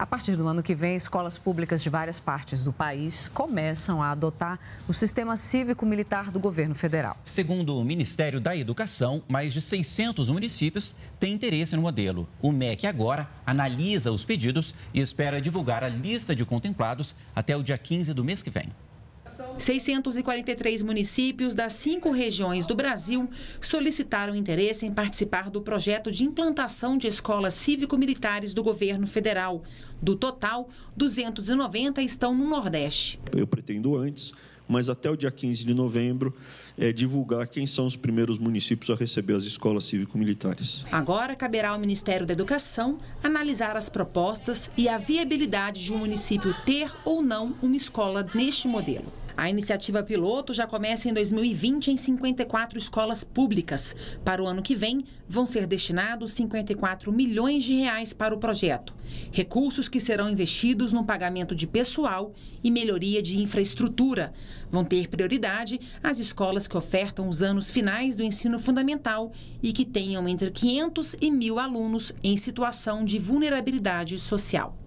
A partir do ano que vem, escolas públicas de várias partes do país começam a adotar o sistema cívico-militar do governo federal. Segundo o Ministério da Educação, mais de 600 municípios têm interesse no modelo. O MEC agora analisa os pedidos e espera divulgar a lista de contemplados até o dia 15 do mês que vem. 643 municípios das cinco regiões do Brasil solicitaram interesse em participar do projeto de implantação de escolas cívico-militares do governo federal. Do total, 290 estão no Nordeste. Eu pretendo antes mas até o dia 15 de novembro é, divulgar quem são os primeiros municípios a receber as escolas cívico-militares. Agora caberá ao Ministério da Educação analisar as propostas e a viabilidade de um município ter ou não uma escola neste modelo. A iniciativa piloto já começa em 2020 em 54 escolas públicas. Para o ano que vem, vão ser destinados 54 milhões de reais para o projeto. Recursos que serão investidos no pagamento de pessoal e melhoria de infraestrutura. Vão ter prioridade as escolas que ofertam os anos finais do ensino fundamental e que tenham entre 500 e 1.000 alunos em situação de vulnerabilidade social.